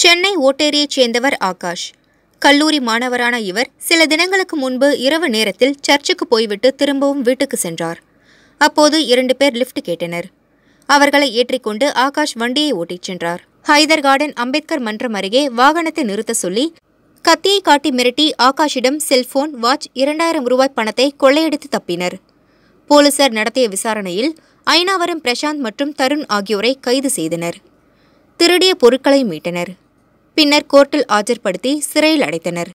சென்னை ஓட்டேரியைச் சேர்ந்தவர் ஆகாஷ் கல்லூரி மாணவரான இவர் சில தினங்களுக்கு முன்பு இரவு நேரத்தில் சர்ச்சுக்கு போய்விட்டு திரும்பவும் வீட்டுக்கு சென்றார் அப்போது இரண்டு பேர் லிஃப்ட் கேட்டனர் அவர்களை ஏற்றிக்கொண்டு ஆகாஷ் வண்டியை ஓட்டிச் சென்றார் ஹைதர் கார்டன் அம்பேத்கர் மன்றம் அருகே வாகனத்தை நிறுத்த சொல்லி கத்தியை காட்டி மிரட்டி ஆகாஷிடம் செல்போன் வாட்ச் இரண்டாயிரம் ரூபாய் பணத்தை கொள்ளையடித்து தப்பினர் போலீசார் நடத்திய விசாரணையில் ஐநாவரம் பிரசாந்த் மற்றும் தருண் ஆகியோரை கைது செய்தனர் திருடிய பொருட்களை மீட்டனர் பின்னர் கோர்ட்டில் ஆஜர்படுத்தி சிறையில் அடைத்தனர்